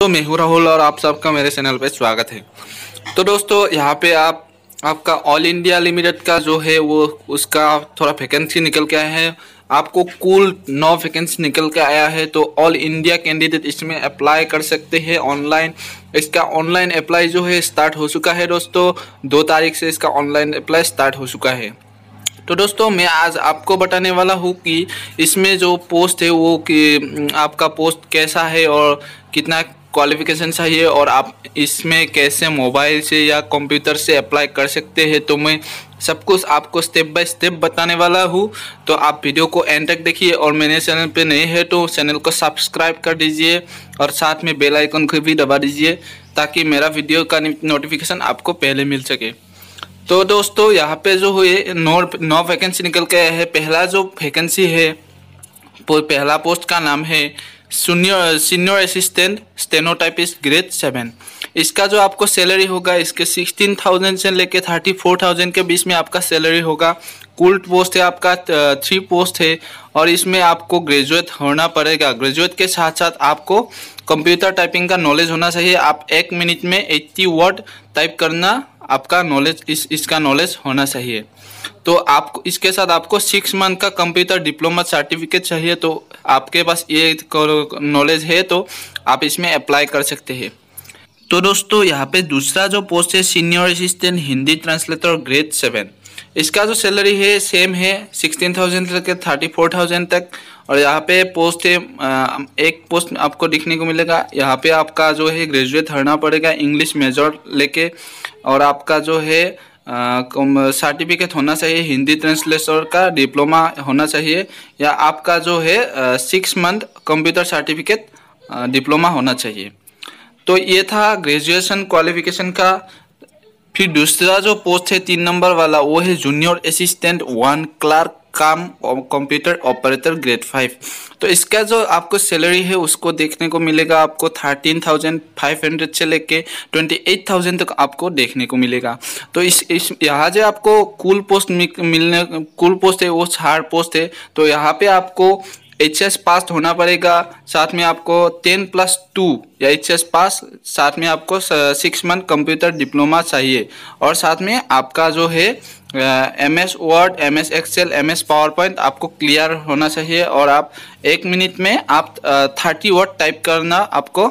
तो मैं हूँ राहुल और आप सबका मेरे चैनल पे स्वागत है तो दोस्तों यहाँ पे आप आपका ऑल इंडिया लिमिटेड का जो है वो उसका थोड़ा वैकेंसी निकल के आया है आपको कुल नौ वैकेंसी निकल के आया है तो ऑल इंडिया कैंडिडेट इसमें अप्लाई कर सकते हैं ऑनलाइन इसका ऑनलाइन अप्लाई जो है स्टार्ट हो चुका है दोस्तों दो तारीख से इसका ऑनलाइन अप्लाई स्टार्ट हो चुका है तो दोस्तों मैं आज आपको बताने वाला हूँ कि इसमें जो पोस्ट है वो कि आपका पोस्ट कैसा है और कितना क्वालिफिकेशन चाहिए और आप इसमें कैसे मोबाइल से या कंप्यूटर से अप्लाई कर सकते हैं तो मैं सब कुछ आपको स्टेप बाय स्टेप बताने वाला हूँ तो आप वीडियो को एंड तक देखिए और मेरे चैनल पे नए हैं तो चैनल को सब्सक्राइब कर दीजिए और साथ में बेल आइकन को भी दबा दीजिए ताकि मेरा वीडियो का नोटिफिकेशन आपको पहले मिल सके तो दोस्तों यहाँ पे जो हुए नौ नौ वैकेंसी निकल के है पहला जो वैकेंसी है पहला पोस्ट का नाम है senior assistant assistant grade seven इसका जो आपको सैलरी होगा इसके सिक्सटीन थाउजेंड से लेके थर्टी फोर थाउजेंड के बीच में आपका सैलरी होगा कुल पोस्ट है आपका थ्री पोस्ट है और इसमें आपको ग्रेजुएट होना पड़ेगा ग्रेजुएट के साथ साथ आपको कंप्यूटर टाइपिंग का नॉलेज होना चाहिए आप एक मिनट में एट्टी वर्ड टाइप करना आपका नॉलेज इस इसका नॉलेज होना चाहिए तो आप इसके साथ आपको सिक्स मंथ का कंप्यूटर डिप्लोमा सर्टिफिकेट चाहिए तो आपके पास ये नॉलेज है तो आप इसमें अप्लाई कर सकते हैं तो दोस्तों यहाँ पे दूसरा जो पोस्ट है senior assistant Hindi translator grade seven इसका जो सैलरी है सेम है सिक्सटीन थाउजेंड से लेकर थर्टी फोर थाउजेंड तक और यहाँ पे पोस्ट है एक पोस्ट आपको देखने को मिलेगा यहाँ पे आपका जो है ग्रेजुएट होना पड़ेगा इंग्लिश मेजर लेके और आपका जो है सर्टिफिकेट होना चाहिए हिंदी ट्रांसलेटर का डिप्लोमा होना चाहिए या आपका जो है six month computer certificate diploma होना चाहिए तो ये था ग्रेजुएशन क्वालिफिकेशन का फिर दूसरा जो पोस्ट है तीन नंबर वाला वो है junior assistant one clerk cum computer operator grade five तो इसका जो आपको सैलरी है उसको देखने को मिलेगा आपको थर्टीन थाउजेंड फाइव हंड्रेड से लेके ट्वेंटी एट थाउजेंड तक आपको देखने को मिलेगा तो इस इस यहाँ जो आपको कुल पोस्ट मिलने कुल पोस्ट है वो चार पोस्ट है तो यहाँ पे आपको एच एस पास होना पड़ेगा साथ में आपको टेन प्लस टू या एच एस पास साथ में आपको सिक्स मंथ कंप्यूटर डिप्लोमा चाहिए और साथ में आपका जो है M S Word M S Excel M S PowerPoint आपको क्लियर होना चाहिए और आप एक मिनट में आप थर्टी वर्ड टाइप करना आपको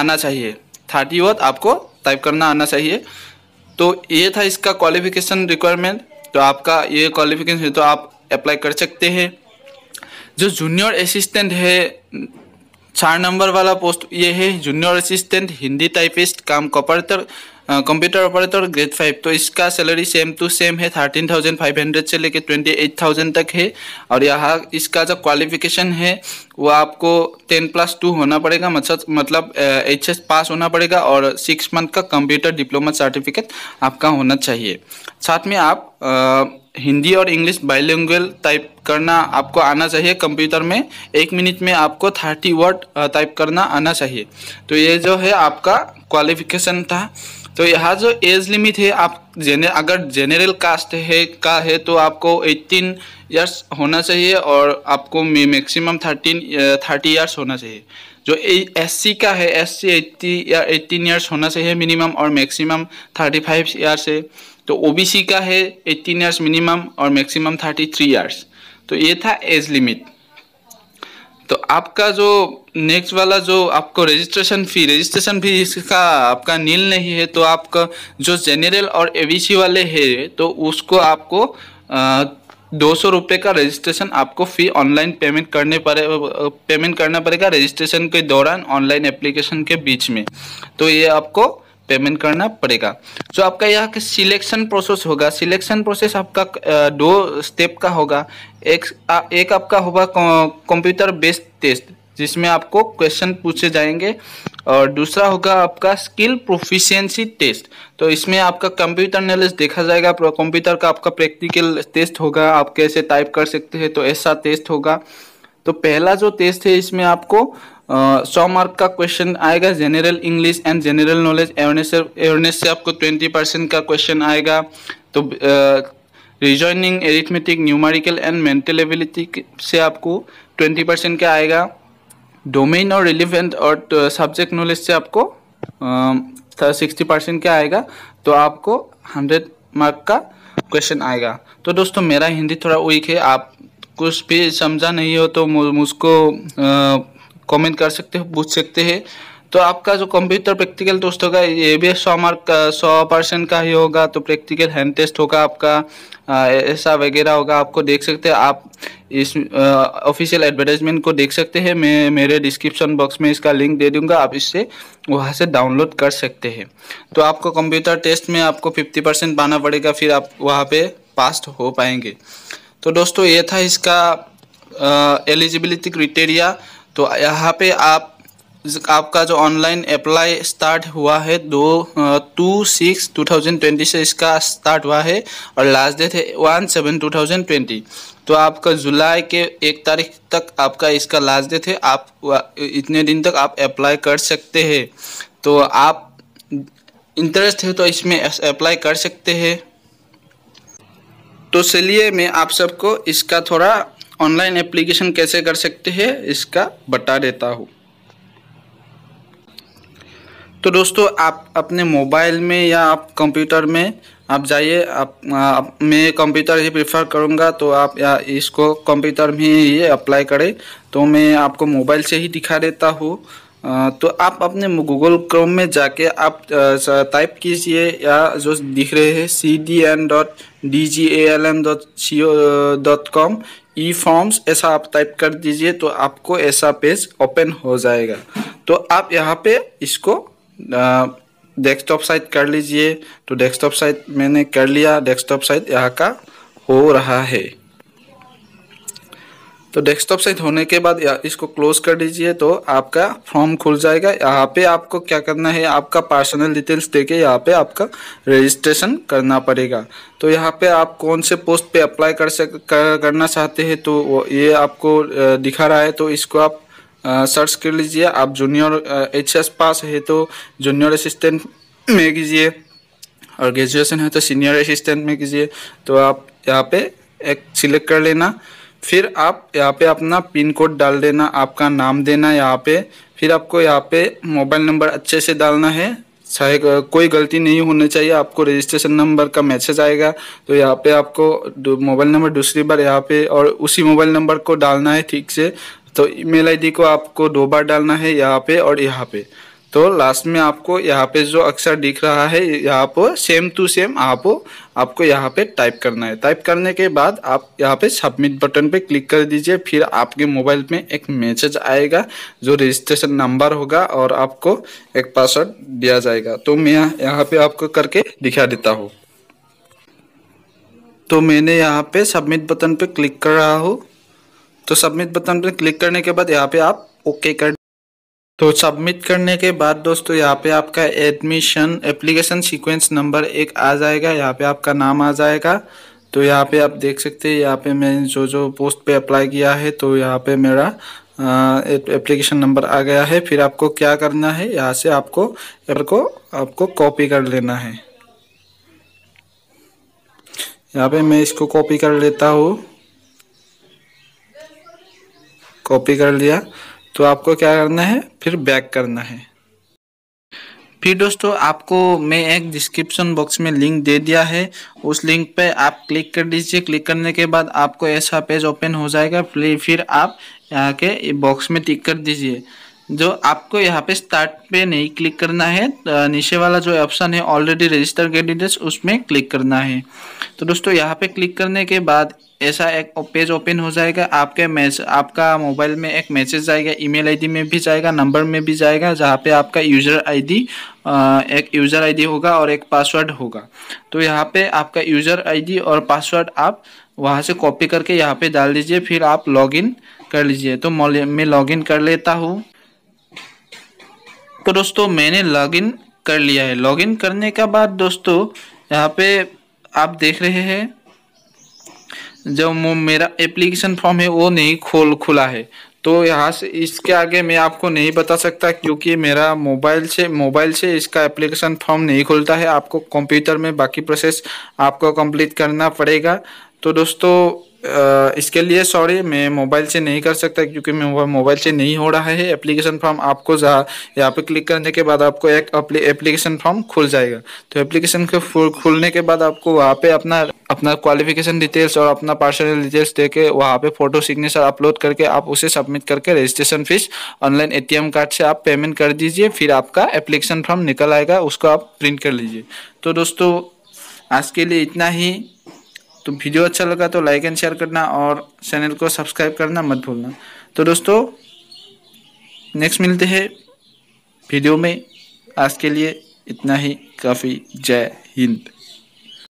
आना चाहिए थर्टी वर्ड आपको टाइप करना आना चाहिए तो ये था इसका क्वालिफिकेशन रिक्वायरमेंट तो आपका ये क्वालिफिकेशन है तो आप अप्लाई कर सकते हैं जो जूनियर असिस्टेंट है चार नंबर वाला पोस्ट ये है junior assistant Hindi typist cum कॉपरेटर कंप्यूटर ऑपरेटर ग्रेड फाइव तो इसका सैलरी सेम टू सेम है थर्टीन थाउजेंड फाइव हंड्रेड से लेकर ट्वेंटी एट थाउजेंड तक है और यहाँ इसका जो क्वालिफिकेशन है वो आपको टेन प्लस टू होना पड़ेगा मतलब मतलब एच एस पास होना पड़ेगा और सिक्स मंथ का कंप्यूटर डिप्लोमा सर्टिफिकेट आपका होना चाहिए साथ में आप आ, हिंदी और इंग्लिश बाइलिंगुअल टाइप करना आपको आना चाहिए कंप्यूटर में एक मिनट में आपको थर्टी वर्ड टाइप करना आना चाहिए तो ये जो है आपका क्वालिफिकेशन था तो यहाँ जो एज लिमिट है आप जेने अगर जेनरल कास्ट है का है तो आपको 18 इयर्स होना चाहिए और आपको मैक्सिमम 13 30 इयर्स होना चाहिए जो एस सी का है एस सी एट्टी या एट्टीन ईयर्स होना चाहिए मिनिमम और मैक्सिमम थर्टी फाइव ईयर्स है तो ओबीसी का है एट्टीन ईयर्स मिनिमम और मैक्सिमम थर्टी थ्री ईयर्स तो ये था एज लिमिट तो आपका जो नेक्स्ट वाला जो आपको रजिस्ट्रेशन फी रजिस्ट्रेशन फी इसका आपका नील नहीं है तो आपका जो जनरल और एबीसी वाले हैं तो उसको आपको दो सौ रुपये का रजिस्ट्रेशन आपको फ़ी ऑनलाइन पेमेंट करने पड़े पेमेंट करना पड़ेगा रजिस्ट्रेशन के दौरान ऑनलाइन एप्लीकेशन के बीच में तो ये आपको पेमेंट करना पड़ेगा जो आपका यहाँ के सिलेक्शन प्रोसेस होगा सिलेक्शन प्रोसेस आपका दो स्टेप का होगा एक आ, एक आपका होगा कंप्यूटर बेस्ड टेस्ट जिसमें आपको क्वेश्चन पूछे जाएंगे और दूसरा होगा आपका स्किल प्रोफिशिएंसी टेस्ट तो इसमें आपका कंप्यूटर नॉलेज देखा जाएगा कंप्यूटर का आपका प्रैक्टिकल टेस्ट होगा आप कैसे टाइप कर सकते हैं तो ऐसा टेस्ट होगा तो पहला जो टेस्ट है इसमें आपको Uh, सौ मार्क का क्वेश्चन आएगा general English and general knowledge awareness awareness से आपको ट्वेंटी परसेंट का क्वेश्चन आएगा तो reasoning arithmetic numerical and mental ability से आपको ट्वेंटी परसेंट का आएगा डोमेन और रिलीवेंट और सब्जेक्ट uh, नॉलेज से आपको सिक्सटी um, परसेंट का आएगा तो आपको हंड्रेड मार्क का क्वेश्चन आएगा तो दोस्तों मेरा हिंदी थोड़ा वीक है आप कुछ भी समझा नहीं हो तो मुझको uh, कमेंट कर सकते हो पूछ सकते हैं तो आपका जो कंप्यूटर प्रैक्टिकल दोस्त होगा ये भी सौ मार्क का सौ परसेंट का ही होगा तो प्रैक्टिकल हैंड टेस्ट होगा आपका ऐसा वगैरह होगा आपको देख सकते हैं आप इस ऑफिशियल एडवर्टाइजमेंट को देख सकते हैं मैं मेरे डिस्क्रिप्शन बॉक्स में इसका लिंक दे दूंगा आप इससे वहाँ से डाउनलोड कर सकते हैं तो आपको कंप्यूटर टेस्ट में आपको फिफ्टी परसेंट पाना पड़ेगा फिर आप वहाँ पर पास हो पाएंगे तो दोस्तों ये था इसका एलिजिबिलिटी क्रिटेरिया तो यहाँ पे आप आपका जो ऑनलाइन अप्लाई स्टार्ट हुआ है दो two six two thousand twenty से इसका स्टार्ट हुआ है और लास्ट डेट है one seven two thousand twenty तो आपका जुलाई के एक तारीख तक आपका इसका लास्ट डेट है आप इतने दिन तक आप अप्लाई कर सकते हैं तो आप इंटरेस्ट है तो इसमें अप्लाई कर सकते हैं तो चलिए मैं आप सबको इसका थोड़ा ऑनलाइन एप्लीकेशन कैसे कर सकते हैं इसका बता देता हूँ तो दोस्तों आप अपने मोबाइल में या आप कंप्यूटर में आप जाइए आप, आप मैं कंप्यूटर ही प्रेफर करूँगा तो आप या इसको कंप्यूटर में ही अप्लाई करें तो मैं आपको मोबाइल से ही दिखा देता हूँ तो आप अपने गूगल क्रोम में जाके आप टाइप कीजिए या जो दिख रहे हैं C D N dot D G A L N dot C O dot com E forms ऐसा आप टाइप कर दीजिए तो आपको ऐसा पेज ओपन हो जाएगा तो आप यहाँ पे इसको डेस्कटॉप साइट कर लीजिए तो डेस्कटॉप साइट मैंने कर लिया डेस्कटॉप साइट यहाँ का हो रहा है तो डेस्कटॉप साइट होने के बाद इसको क्लोज कर दीजिए तो आपका फॉर्म खुल जाएगा यहाँ पे आपको क्या करना है आपका पर्सनल डिटेल्स देके यहाँ पे आपका रजिस्ट्रेशन करना पड़ेगा तो यहाँ पे आप कौन से पोस्ट पे अप्लाई कर सक कर, करना चाहते हैं तो ये आपको दिखा रहा है तो इसको आप सर्च कर लीजिए आप जूनियर एच पास है तो जूनियर असिस्टेंट में कीजिए और ग्रेजुएसन है तो सीनियर असिस्टेंट में कीजिए तो आप यहाँ पे एक सिलेक्ट कर लेना फिर आप यहाँ पे अपना पिन कोड डाल देना आपका नाम देना यहाँ पे फिर आपको यहाँ पे मोबाइल नंबर अच्छे से डालना है चाहे कोई गलती नहीं होनी चाहिए आपको रजिस्ट्रेशन नंबर का मैसेज आएगा तो यहाँ पे आपको मोबाइल नंबर दूसरी बार यहाँ पे और उसी मोबाइल नंबर को डालना है ठीक से तो ईमेल आईडी को आपको दो बार डालना है यहाँ पे और यहाँ पे तो लास्ट में आपको यहाँ पे जो अक्षर दिख रहा है यहाँ पर सेम टू सेम आप आपको यहाँ पे टाइप करना है टाइप करने के बाद आप यहाँ पे सबमिट बटन पे क्लिक कर दीजिए फिर आपके मोबाइल में एक मैसेज आएगा जो रजिस्ट्रेशन नंबर होगा और आपको एक पासवर्ड दिया जाएगा तो मैं यहाँ पे आपको करके दिखा देता हूँ तो मैंने यहाँ पे सबमिट बटन पे क्लिक कर रहा हूँ तो सबमिट बटन पर क्लिक करने के बाद यहाँ पे आप ओके कर तो सबमिट करने के बाद दोस्तों यहाँ पे आपका एडमिशन एप्लीकेशन सीक्वेंस नंबर एक आ जाएगा यहाँ पे आपका नाम आ जाएगा तो यहाँ पे आप देख सकते हैं यहाँ पे मैंने जो जो पोस्ट पे अप्लाई किया है तो यहाँ पे मेरा एप्लीकेशन नंबर आ गया है फिर आपको क्या करना है यहाँ से आपको को आपको कॉपी कर लेना है यहाँ पे मैं इसको कॉपी कर लेता हूँ कॉपी कर लिया तो आपको क्या करना है फिर बैक करना है फिर दोस्तों आपको मैं एक डिस्क्रिप्शन बॉक्स में लिंक दे दिया है उस लिंक पे आप क्लिक कर दीजिए क्लिक करने के बाद आपको ऐसा पेज ओपन हो जाएगा फिर आप यहाँ के बॉक्स में टिक कर दीजिए जो आपको यहाँ पे स्टार्ट पे नहीं क्लिक करना है तो नीचे वाला जो ऑप्शन है ऑलरेडी रजिस्टर कैंडिडेट्स उसमें क्लिक करना है तो दोस्तों यहाँ पे क्लिक करने के बाद ऐसा एक पेज ओपन हो जाएगा आपके मैसेज आपका मोबाइल में एक मैसेज जाएगा ईमेल आईडी में भी जाएगा नंबर में भी जाएगा जहाँ पे आपका यूज़र आईडी एक यूज़र आईडी होगा और एक पासवर्ड होगा तो यहाँ पे आपका यूज़र आईडी और पासवर्ड आप वहाँ से कॉपी करके यहाँ पे डाल दीजिए फिर आप लॉगिन कर लीजिए तो मैं लॉगिन कर लेता हूँ तो दोस्तों मैंने लॉगिन कर लिया है लॉगिन करने का बाद दोस्तों यहाँ पे आप देख रहे हैं जब मेरा एप्लीकेशन फॉर्म है वो नहीं खोल खुला है तो यहाँ से इसके आगे मैं आपको नहीं बता सकता क्योंकि मेरा मोबाइल से मोबाइल से इसका एप्लीकेशन फॉर्म नहीं खुलता है आपको कंप्यूटर में बाकी प्रोसेस आपको कंप्लीट करना पड़ेगा तो दोस्तों इसके लिए सॉरी मैं मोबाइल से नहीं कर सकता क्योंकि मैं मोबाइल से नहीं हो रहा है एप्लीकेशन फॉर्म आपको यहाँ पे क्लिक करने के बाद आपको एक एप्लीकेशन फॉर्म खुल जाएगा तो एप्लीकेशन के खुलने के बाद आपको वहाँ पे अपना अपना क्वालिफिकेशन डिटेल्स और अपना पर्सनल डिटेल्स दे के वहाँ पे फोटो सिग्नेचर अपलोड करके आप उसे सबमिट करके registration fee online a card से आप पेमेंट कर दीजिए फिर आपका एप्लीकेशन फॉर्म निकल आएगा उसको आप प्रिंट कर लीजिए तो दोस्तों आज के लिए इतना ही तो वीडियो अच्छा लगा तो लाइक एंड शेयर करना और चैनल को सब्सक्राइब करना मत भूलना तो दोस्तों नेक्स्ट मिलते हैं वीडियो में आज के लिए इतना ही काफ़ी जय हिंद